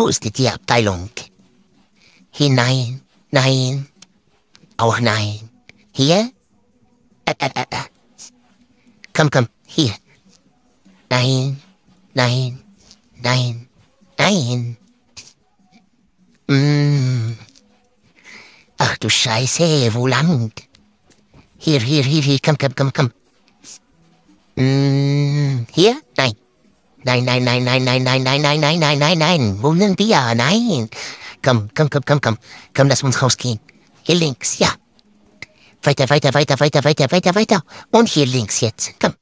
Wo ist die Abteilung? Hinein, nein, auch nein. Hier? Ä, ä, ä, komm, komm, hier. Nein, nein, nein, nein. Mm. Ach du Scheiße, wo lang? Hier, hier, hier, hier, komm, komm, komm, komm. Mm. Hier? Nein. Nein, nein, nein, nein, nein, nein, nein, nein, nein, nein, nein, nein. Wo sind wir? Nein. Komm, komm, komm, komm, komm. Komm, lass uns rausgehen. Hier links, ja. Weiter, weiter, weiter, weiter, weiter, weiter, weiter. Und hier links jetzt. Komm.